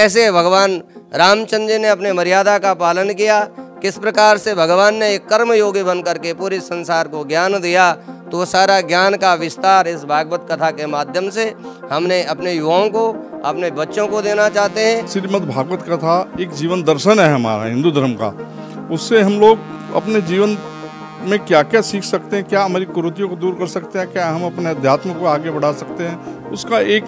कैसे भगवान रामचंद्र ने अपने मर्यादा का पालन किया किस प्रकार से भगवान ने एक कर्म योगी बन करके पूरे संसार को ज्ञान दिया तो सारा ज्ञान का विस्तार इस भागवत कथा के माध्यम से हमने अपने युवाओं को अपने बच्चों को देना चाहते हैं श्रीमद भागवत कथा एक जीवन दर्शन है हमारा हिंदू धर्म का उससे हम लोग अपने जीवन में क्या क्या सीख सकते हैं क्या हमारी कुरुतियों को दूर कर सकते हैं क्या हम अपने अध्यात्म को आगे बढ़ा सकते हैं उसका एक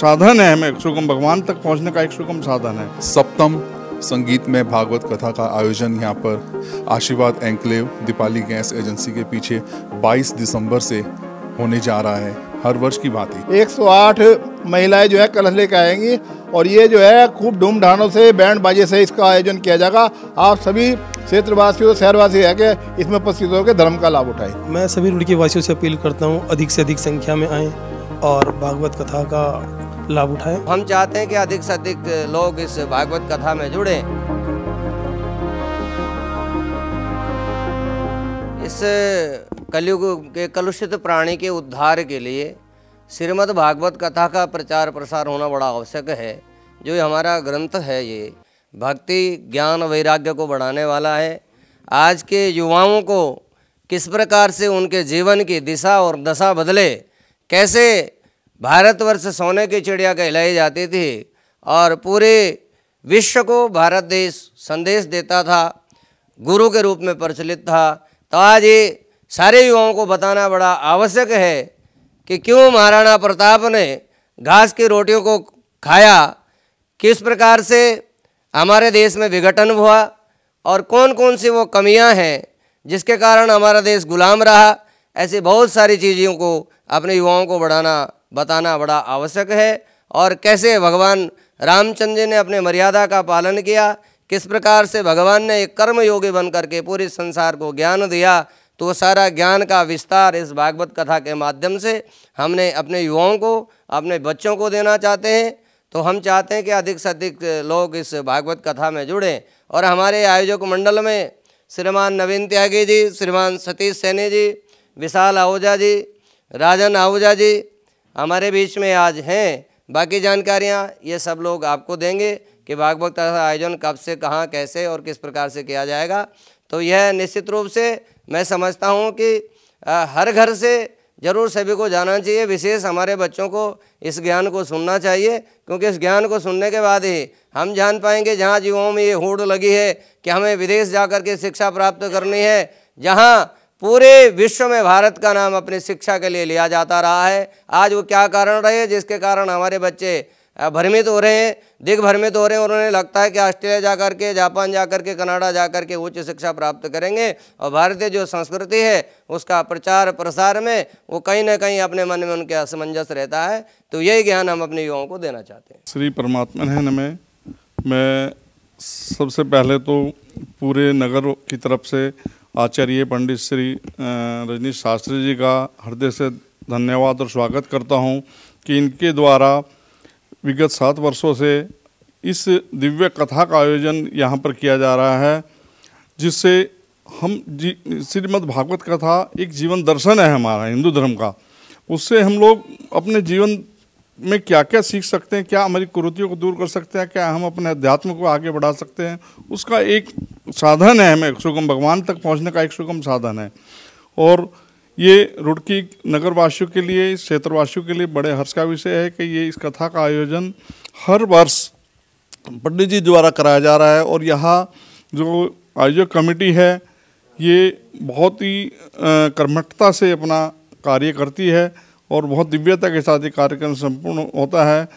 साधन है हमें सुगम भगवान तक पहुंचने का एक सुगम साधन है सप्तम संगीत में भागवत कथा का आयोजन यहाँ पर आशीर्वाद एंक्लेव दीपाली गैस एजेंसी के पीछे 22 दिसंबर से होने जा रहा है हर वर्ष की बात है 108 महिलाएं जो है कलश लेकर आएंगी और ये जो है खूब धूम धानों से बैंड बाजे से इसका आयोजन किया जाएगा आप सभी क्षेत्रवासियों शहरवासी है कि इसमें उपस्थित होकर धर्म का लाभ उठाए मैं सभी रुड़की वासियों से अपील करता हूँ अधिक से अधिक संख्या में आए और भागवत कथा का लाभ उठाए हम चाहते हैं कि अधिक से अधिक लोग इस भागवत कथा में जुड़े इस कलयुग के कलुषित प्राणी के उद्धार के लिए श्रीमद् भागवत कथा का प्रचार प्रसार होना बड़ा आवश्यक है जो हमारा ग्रंथ है ये भक्ति ज्ञान वैराग्य को बढ़ाने वाला है आज के युवाओं को किस प्रकार से उनके जीवन की दिशा और दशा बदले कैसे भारतवर्ष सोने की चिड़िया कहलाई जाती थी और पूरे विश्व को भारत देश संदेश देता था गुरु के रूप में प्रचलित था तो आज ये सारे युवाओं को बताना बड़ा आवश्यक है कि क्यों महाराणा प्रताप ने घास की रोटियों को खाया किस प्रकार से हमारे देश में विघटन हुआ और कौन कौन सी वो कमियां हैं जिसके कारण हमारा देश गुलाम रहा ऐसी बहुत सारी चीज़ों को अपने युवाओं को बढ़ाना बताना बड़ा आवश्यक है और कैसे भगवान रामचंद्र जी ने अपने मर्यादा का पालन किया किस प्रकार से भगवान ने एक कर्मयोगी बन करके पूरे संसार को ज्ञान दिया तो सारा ज्ञान का विस्तार इस भागवत कथा के माध्यम से हमने अपने युवाओं को अपने बच्चों को देना चाहते हैं तो हम चाहते हैं कि अधिक से अधिक लोग इस भागवत कथा में जुड़ें और हमारे आयोजक मंडल में श्रीमान नवीन त्यागी जी श्रीमान सतीश सैनी जी विशाल आहूजा जी राजन आहूजा जी हमारे बीच में आज हैं बाकी जानकारियाँ ये सब लोग आपको देंगे कि भागवत कथा आयोजन कब से कहाँ कैसे और किस प्रकार से किया जाएगा तो यह निश्चित रूप से मैं समझता हूँ कि हर घर से जरूर सभी को जाना चाहिए विशेष हमारे बच्चों को इस ज्ञान को सुनना चाहिए क्योंकि इस ज्ञान को सुनने के बाद ही हम जान पाएंगे जहाँ युवाओं में ये होड़ लगी है कि हमें विदेश जा कर के शिक्षा प्राप्त करनी है जहाँ पूरे विश्व में भारत का नाम अपनी शिक्षा के लिए लिया जाता रहा है आज वो क्या कारण रहे जिसके कारण हमारे बच्चे भ्रमित तो हो रहे हैं दिग्भ्रमित भ्रमित तो हो रहे हैं और उन्हें लगता है कि ऑस्ट्रेलिया जा करके के जापान जा कर के कनाडा जा कर के उच्च शिक्षा प्राप्त करेंगे और भारतीय जो संस्कृति है उसका प्रचार प्रसार में वो कहीं ना कहीं अपने मन में उनके असमंजस रहता है तो यही ज्ञान हम अपने युवाओं को देना चाहते हैं श्री परमात्मा है नमें मैं सबसे पहले तो पूरे नगर की तरफ से आचार्य पंडित श्री रजनीश शास्त्री जी का हृदय से धन्यवाद और स्वागत करता हूँ कि इनके द्वारा विगत सात वर्षों से इस दिव्य कथा का आयोजन यहाँ पर किया जा रहा है जिससे हम जी श्रीमद् भागवत कथा एक जीवन दर्शन है हमारा हिंदू धर्म का उससे हम लोग अपने जीवन में क्या क्या सीख सकते हैं क्या हमारी कुरुतियों को दूर कर सकते हैं क्या हम अपने अध्यात्म को आगे बढ़ा सकते हैं उसका एक साधन है हमें सुगम भगवान तक पहुंचने का एक सुगम साधन है और ये रुड़की नगरवासियों के लिए क्षेत्रवासियों के लिए बड़े हर्ष का विषय है कि ये इस कथा का आयोजन हर वर्ष पंडित जी द्वारा कराया जा रहा है और यहाँ जो आयोजक कमेटी है ये बहुत ही कर्मठता से अपना कार्य करती है और बहुत दिव्यता के साथ ये कार्यक्रम संपूर्ण होता है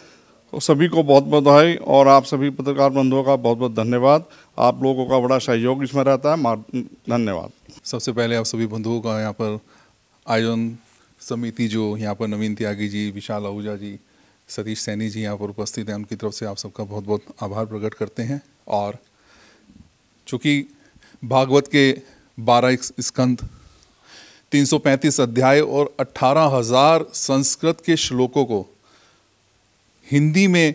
सभी को बहुत बधाई और आप सभी पत्रकार बंधुओं का बहुत बहुत धन्यवाद आप लोगों का बड़ा सहयोग इसमें रहता है धन्यवाद सबसे पहले आप सभी बंधुओं का यहाँ पर आयोजन समिति जो यहाँ पर नवीन त्यागी जी विशाल आहूजा जी सतीश सैनी जी यहाँ पर उपस्थित हैं उनकी तरफ से आप सबका बहुत बहुत आभार प्रकट करते हैं और चूँकि भागवत के बारह स्कंद पैंतीस अध्याय और अट्ठारह हजार संस्कृत के श्लोकों को हिंदी में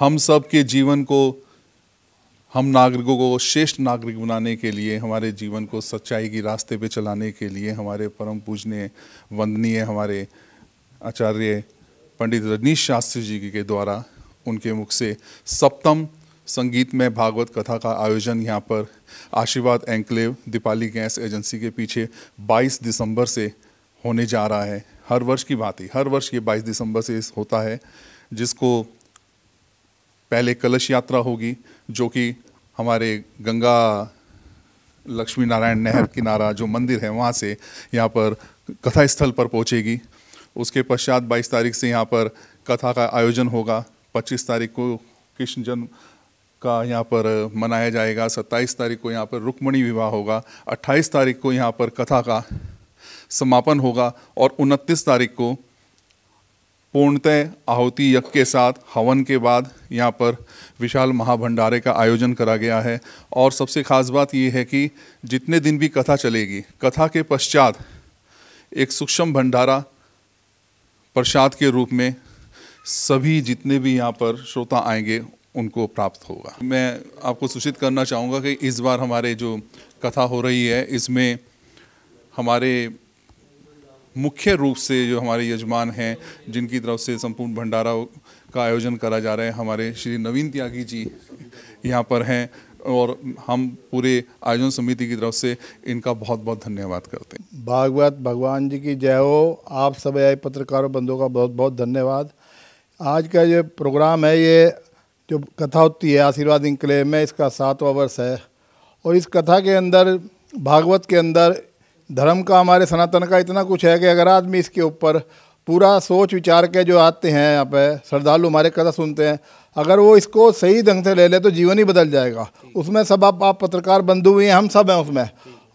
हम सब के जीवन को हम नागरिकों को श्रेष्ठ नागरिक बनाने के लिए हमारे जीवन को सच्चाई के रास्ते पे चलाने के लिए हमारे परम पूजनीय वंदनीय हमारे आचार्य पंडित रजनीश शास्त्री जी के द्वारा उनके मुख से सप्तम संगीत में भागवत कथा का आयोजन यहाँ पर आशीर्वाद एंक्लेव दीपाली गैस एजेंसी के पीछे 22 दिसंबर से होने जा रहा है हर वर्ष की बात ही हर वर्ष ये 22 दिसंबर से होता है जिसको पहले कलश यात्रा होगी जो कि हमारे गंगा लक्ष्मी नारायण नहर किनारा जो मंदिर है वहाँ से यहाँ पर कथा स्थल पर पहुँचेगी उसके पश्चात 22 तारीख से यहाँ पर कथा का आयोजन होगा 25 तारीख को कृष्ण जन्म का यहाँ पर मनाया जाएगा 27 तारीख को यहाँ पर रुक्मणी विवाह होगा 28 तारीख को यहाँ पर कथा का समापन होगा और 29 तारीख को पूर्णतः आहुति यज्ञ के साथ हवन के बाद यहाँ पर विशाल महाभंडारे का आयोजन करा गया है और सबसे खास बात यह है कि जितने दिन भी कथा चलेगी कथा के पश्चात एक सूक्ष्म भंडारा प्रसाद के रूप में सभी जितने भी यहाँ पर श्रोता आएंगे उनको प्राप्त होगा मैं आपको सूचित करना चाहूँगा कि इस बार हमारे जो कथा हो रही है इसमें हमारे मुख्य रूप से जो हमारे यजमान हैं जिनकी तरफ से संपूर्ण भंडारा का आयोजन करा जा रहा है हमारे श्री नवीन त्यागी जी यहाँ पर हैं और हम पूरे आयोजन समिति की तरफ से इनका बहुत बहुत धन्यवाद करते हैं भागवत भगवान जी की जय हो आप सब आए पत्रकारों बंधुओं का बहुत बहुत धन्यवाद आज का जो प्रोग्राम है ये जो कथा होती है आशीर्वाद इंक्लेव में इसका सातवां वर्ष है और इस कथा के अंदर भागवत के अंदर धर्म का हमारे सनातन का इतना कुछ है कि अगर आदमी इसके ऊपर पूरा सोच विचार के जो आते हैं यहाँ पे श्रद्धालु हमारे कथा सुनते हैं अगर वो इसको सही ढंग से ले ले तो जीवन ही बदल जाएगा उसमें सब आप, आप पत्रकार बंधु भी हैं हम सब हैं उसमें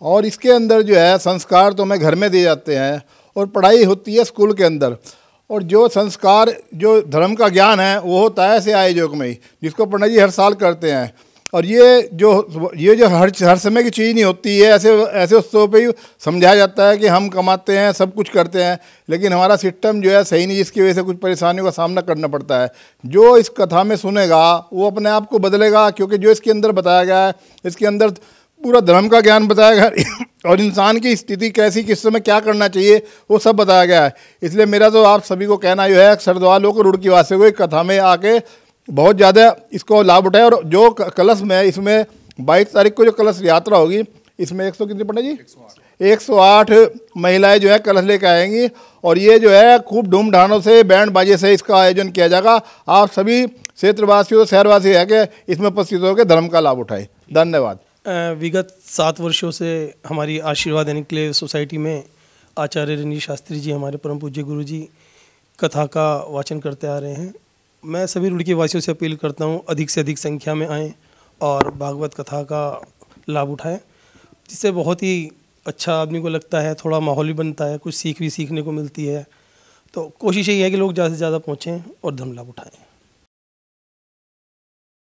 और इसके अंदर जो है संस्कार तो हमें घर में दिए जाते हैं और पढ़ाई होती है स्कूल के अंदर और जो संस्कार जो धर्म का ज्ञान है वो होता है ऐसे आयोजक में ही जिसको पंडित जी हर साल करते हैं और ये जो ये जो हर हर समय की चीज़ नहीं होती है ऐसे ऐसे उत्सव पे ही समझाया जाता है कि हम कमाते हैं सब कुछ करते हैं लेकिन हमारा सिस्टम जो है सही नहीं जिसकी वजह से कुछ परेशानियों का सामना करना पड़ता है जो इस कथा में सुनेगा वो अपने आप को बदलेगा क्योंकि जो इसके अंदर बताया गया है इसके अंदर पूरा धर्म का ज्ञान बताया गया और इंसान की स्थिति कैसी किस समय क्या करना चाहिए वो सब बताया गया है इसलिए मेरा तो आप सभी को कहना यह है सरदवा को रुड़की वासे को एक कथा में आके बहुत ज़्यादा इसको लाभ उठाए और जो कलश में इसमें बाईस तारीख को जो कलश यात्रा होगी इसमें एक सौ कितनी पंडित जी एक सौ आठ महिलाएं जो है कलश लेके आएंगी और ये जो है खूब धूमधानों से बैंड बाजे से इसका आयोजन किया जाएगा आप सभी क्षेत्रवासियों शहरवासी है कि इसमें उपस्थित होकर धर्म का लाभ उठाए धन्यवाद विगत सात वर्षों से हमारी आशीर्वाद देने के लिए सोसाइटी में आचार्य रनी शास्त्री जी हमारे परम पूज्य गुरु जी कथा का वाचन करते आ रहे हैं मैं सभी रुड़की वासियों से अपील करता हूँ अधिक से अधिक संख्या में आएँ और भागवत कथा का लाभ उठाएँ जिससे बहुत ही अच्छा आदमी को लगता है थोड़ा माहौल भी बनता है कुछ सीख भी सीखने को मिलती है तो कोशिश यही है कि लोग ज़्यादा से ज़्यादा पहुँचें और धन लाभ उठाएँ